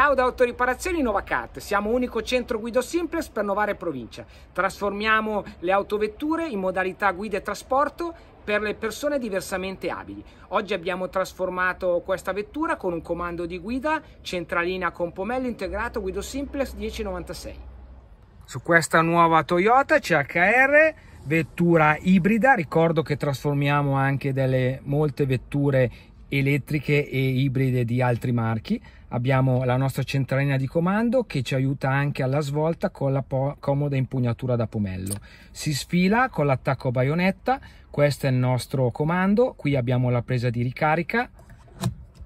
Ciao da Autoriparazioni Novacat, siamo unico centro guido simples per Novare Provincia. Trasformiamo le autovetture in modalità guida e trasporto per le persone diversamente abili. Oggi abbiamo trasformato questa vettura con un comando di guida centralina con pomello integrato guido simples 1096. Su questa nuova Toyota CHR vettura ibrida, ricordo che trasformiamo anche delle molte vetture elettriche e ibride di altri marchi. Abbiamo la nostra centralina di comando che ci aiuta anche alla svolta con la comoda impugnatura da pomello. Si sfila con l'attacco baionetta, questo è il nostro comando, qui abbiamo la presa di ricarica.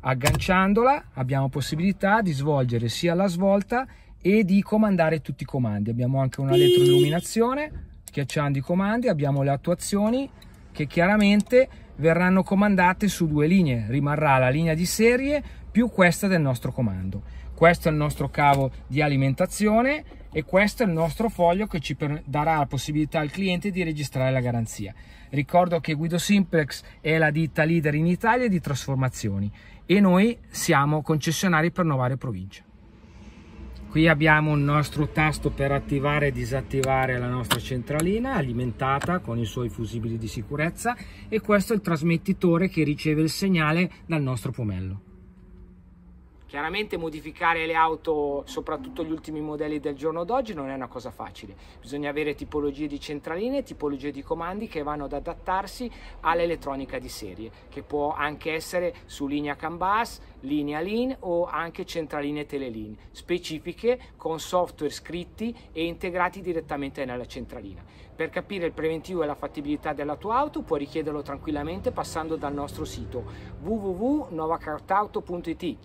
Agganciandola abbiamo possibilità di svolgere sia la svolta e di comandare tutti i comandi. Abbiamo anche una elettroilluminazione, schiacciando i comandi abbiamo le attuazioni che chiaramente verranno comandate su due linee, rimarrà la linea di serie più questa del nostro comando. Questo è il nostro cavo di alimentazione e questo è il nostro foglio che ci darà la possibilità al cliente di registrare la garanzia. Ricordo che Guido Simplex è la ditta leader in Italia di trasformazioni e noi siamo concessionari per Novare Provincia qui abbiamo il nostro tasto per attivare e disattivare la nostra centralina alimentata con i suoi fusibili di sicurezza e questo è il trasmettitore che riceve il segnale dal nostro pomello Chiaramente modificare le auto, soprattutto gli ultimi modelli del giorno d'oggi, non è una cosa facile. Bisogna avere tipologie di centraline, tipologie di comandi che vanno ad adattarsi all'elettronica di serie, che può anche essere su linea CAN bus, linea LIN o anche centraline TeleLIN, specifiche con software scritti e integrati direttamente nella centralina. Per capire il preventivo e la fattibilità della tua auto puoi richiederlo tranquillamente passando dal nostro sito www.novacartauto.it